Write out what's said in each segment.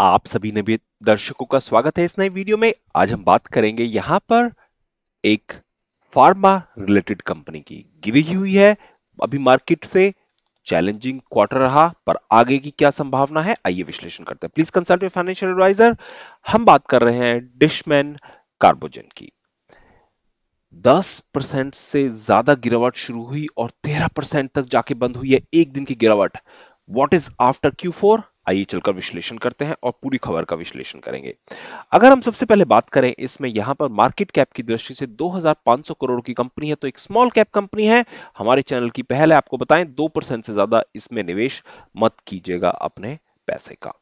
आप सभी ने भी दर्शकों का स्वागत है इस नए वीडियो में आज हम बात करेंगे यहां पर एक फार्मा रिलेटेड कंपनी की गिरी हुई है अभी मार्केट से चैलेंजिंग क्वार्टर रहा पर आगे की क्या संभावना है आइए विश्लेषण करते हैं प्लीज कंसल्ट फाइनेंशियल एडवाइजर हम बात कर रहे हैं डिशमैन कार्बोजन की 10 परसेंट से ज्यादा गिरावट शुरू हुई और 13 परसेंट तक जाके बंद हुई है एक दिन की गिरावट व्हाट इज आफ्टर फोर आइए चलकर विश्लेषण करते हैं और पूरी खबर का विश्लेषण करेंगे अगर हम सबसे पहले बात करें इसमें यहां पर मार्केट कैप की दृष्टि से 2500 करोड़ की कंपनी है तो एक स्मॉल कैप कंपनी है हमारे चैनल की पहल है आपको बताएं दो परसेंट से ज्यादा इसमें निवेश मत कीजिएगा अपने पैसे का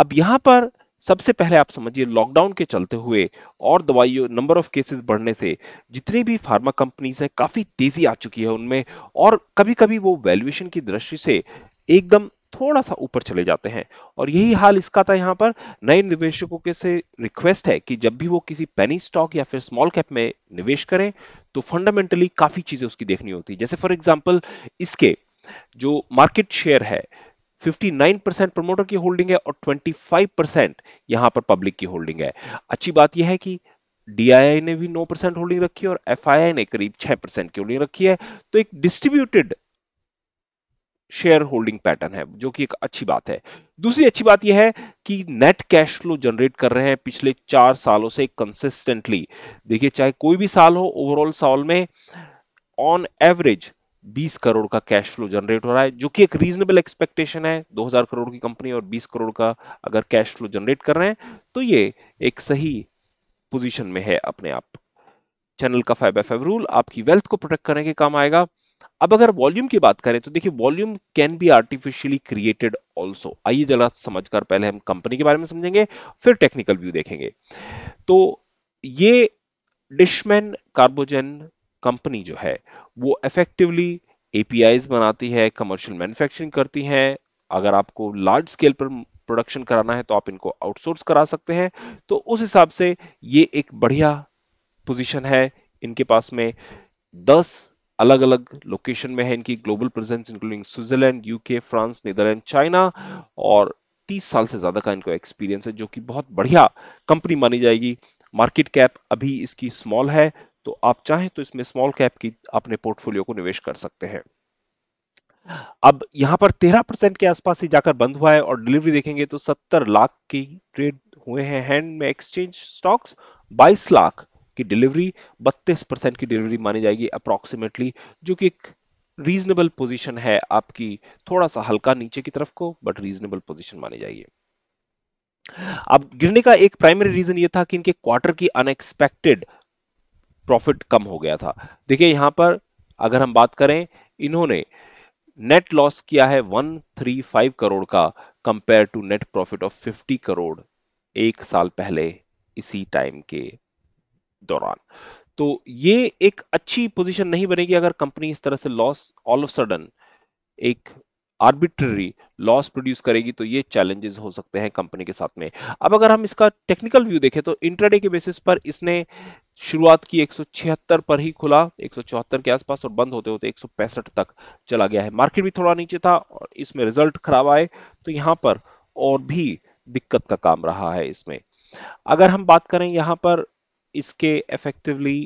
अब यहाँ पर सबसे पहले आप समझिए लॉकडाउन के चलते हुए और दवाइयों नंबर ऑफ केसेस बढ़ने से जितनी भी फार्मा कंपनीज हैं काफी तेजी आ चुकी है उनमें और कभी कभी वो वैल्यूएशन की दृष्टि से एकदम थोड़ा सा ऊपर चले जाते हैं और यही हम्म। हाल इसका था यहाँ पर नए निवेशकों के से रिक्वेस्ट है कि जब भी वो किसी पेनी स्टॉक या फिर स्मॉल कैप में निवेश करें तो फंडामेंटली काफी चीजें उसकी देखनी होती है जैसे फॉर एग्जाम्पल इसके जो मार्केट शेयर है 59% प्रमोटर की होल्डिंग है और 25% यहां पर पब्लिक की होल्डिंग है अच्छी बात यह है कि डीआईआई ने भी 9 परसेंट होल्डिंग रखी है और एफआईआई ने करीब 6 परसेंट की होल्डिंग रखी है तो एक डिस्ट्रीब्यूटेड शेयर होल्डिंग पैटर्न है जो कि एक अच्छी बात है दूसरी अच्छी बात यह है कि नेट कैश फ्लो जनरेट कर रहे हैं पिछले चार सालों से कंसिस्टेंटली देखिए चाहे कोई भी साल हो ओवरऑल साल में ऑन एवरेज 20 करोड़ का कैश फ्लो जनरेट हो रहा है जो कि एक रीजनेबल एक्सपेक्टेशन है 2000 करोड़ की कंपनी और 20 करोड़ का अगर कैश फ्लो जनरेट कर रहे हैं तो ये एक सही पोजीशन में है अपने आप चैनल का फाइव एफ एव रूल आपकी वेल्थ को प्रोटेक्ट करने के काम आएगा अब अगर वॉल्यूम की बात करें तो देखिए volume can be artificially created also आइए जरा समझकर पहले हम कंपनी के बारे में समझेंगे फिर टेक्निकल व्यू देखेंगे तो ये डिशमैन कार्बोजन कंपनी जो है वो इफेक्टिवली एपीआईज बनाती है कमर्शियल मैन्युफैक्चरिंग करती है अगर आपको लार्ज स्केल पर प्रोडक्शन कराना है तो आप इनको आउटसोर्स करा सकते हैं तो उस हिसाब से ये एक बढ़िया पोजीशन है इनके पास में दस अलग अलग लोकेशन में है इनकी global presence including Switzerland UK France Netherland China और 30 साल से ज्यादा का इनका एक्सपीरियंस है जो कि बहुत बढ़िया कंपनी मानी जाएगी मार्केट कैप अभी इसकी स्मॉल है तो आप चाहें तो इसमें स्मॉल कैप की अपने पोर्टफोलियो को निवेश कर सकते हैं अब यहां पर 13 परसेंट के आसपास ही जाकर बंद हुआ है और डिलीवरी देखेंगे तो 70 लाख की ट्रेड हुए हैं हैंड में एक्सचेंज स्टॉक्स 22 लाख की डिलीवरी 32 परसेंट की डिलीवरी मानी जाएगी अप्रॉक्सीमेटली जो कि एक रीजनेबल पोजीशन है आपकी थोड़ा सा हल्का नीचे की तरफ को बट रीजनेबल पोजीशन मानी जाएगी अब गिरने का एक प्राइमरी रीजन ये था कि इनके क्वार्टर की अनएक्सपेक्टेड प्रॉफिट कम हो गया था देखिए यहां पर अगर हम बात करें इन्होंने नेट लॉस किया है 135 करोड़ का compare to net profit of 50 crore एक साल पहले इसी टाइम के दौरान तो ये एक अच्छी पोजीशन नहीं बनेगी अगर कंपनी इस तरह से लॉस ऑल ऑफ सडन एक आर्बिट्ररी लॉस प्रोड्यूस करेगी तो ये चैलेंजेस हो सकते हैं कंपनी के साथ में अब अगर हम इसका टेक्निकल व्यू देखें तो इंट्राडे के बेसिस पर इसने शुरुआत की 176 पर ही खुला एक के आसपास और बंद होते होते एक तक चला गया है मार्केट भी थोड़ा नीचे था और इसमें रिजल्ट खराब आए तो यहाँ पर और भी दिक्कत का काम रहा है इसमें अगर हम बात करें यहाँ पर इसके इफेक्टिवली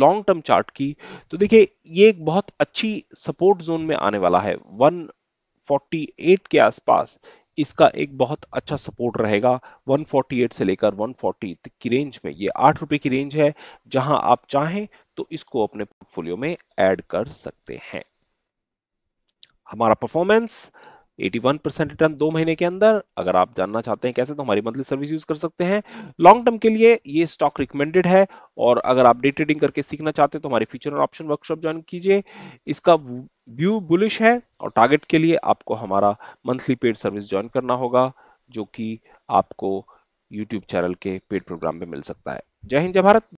लॉन्ग टर्म चार्ट की तो देखिए ये एक बहुत अच्छी सपोर्ट जोन में आने वाला है 148 के आसपास इसका एक बहुत अच्छा सपोर्ट रहेगा 148 से लेकर 140 की रेंज में ये आठ रुपए की रेंज है जहां आप चाहें तो इसको अपने पोर्टफोलियो में ऐड कर सकते हैं हमारा परफॉर्मेंस 81% रिटर्न दो महीने के अंदर अगर आप जानना चाहते हैं कैसे तो हमारी मंथली सर्विस यूज कर सकते हैं लॉन्ग टर्म के लिए ये स्टॉक रिकमेंडेड है और अगर आप डे ट्रेडिंग करके सीखना चाहते हैं तो हमारी फ्यूचर और ऑप्शन वर्कशॉप ज्वाइन कीजिए इसका व्यू बुलिश है और टारगेट के लिए आपको हमारा मंथली पेड सर्विस ज्वाइन करना होगा जो कि आपको यूट्यूब चैनल के पेड प्रोग्राम में मिल सकता है जय हिंद जय भारत